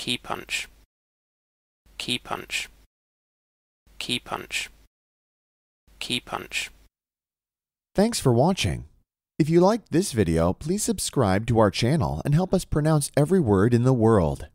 key punch key punch key punch key punch thanks for watching if you liked this video please subscribe to our channel and help us pronounce every word in the world